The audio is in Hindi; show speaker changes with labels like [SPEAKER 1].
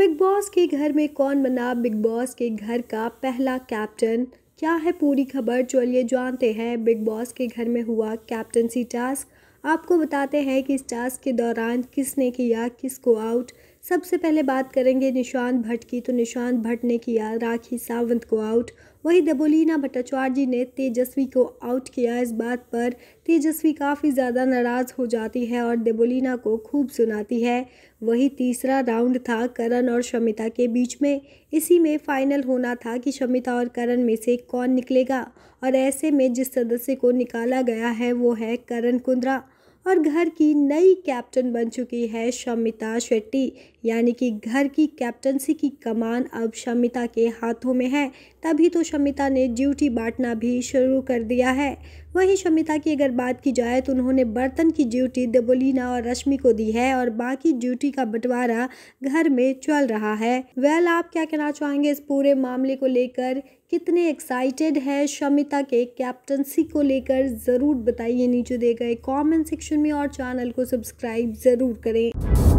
[SPEAKER 1] बिग बॉस के घर में कौन बना बिग बॉस के घर का पहला कैप्टन क्या है पूरी खबर चलिए जानते हैं बिग बॉस के घर में हुआ कैप्टनसी टास्क आपको बताते हैं कि इस टास्क के दौरान किसने किया किसको आउट सबसे पहले बात करेंगे निशांत भट्ट की तो निशांत भट्ट ने किया राखी सावंत को आउट वहीं दबोलीना भट्टाचार्य जी ने तेजस्वी को आउट किया इस बात पर तेजस्वी काफ़ी ज़्यादा नाराज़ हो जाती है और देबोलीना को खूब सुनाती है वही तीसरा राउंड था करण और शमिता के बीच में इसी में फाइनल होना था कि शमिता और करण में से कौन निकलेगा और ऐसे में जिस सदस्य को निकाला गया है वो है करण कुंद्रा और घर की नई कैप्टन बन चुकी है शमिता शेट्टी यानी कि घर की कैप्टनसी की कमान अब शमिता के हाथों में है तभी तो शमिता ने ड्यूटी बांटना भी शुरू कर दिया है वहीं शमिता की अगर बात की जाए तो उन्होंने बर्तन की ड्यूटी देबोलीना और रश्मि को दी है और बाकी ड्यूटी का बंटवारा घर में चल रहा है वेल आप क्या कहना चाहेंगे इस पूरे मामले को लेकर कितने एक्साइटेड है शमिता के कैप्टनसी को लेकर ज़रूर बताइए नीचे दे गए कमेंट सेक्शन में और चैनल को सब्सक्राइब ज़रूर करें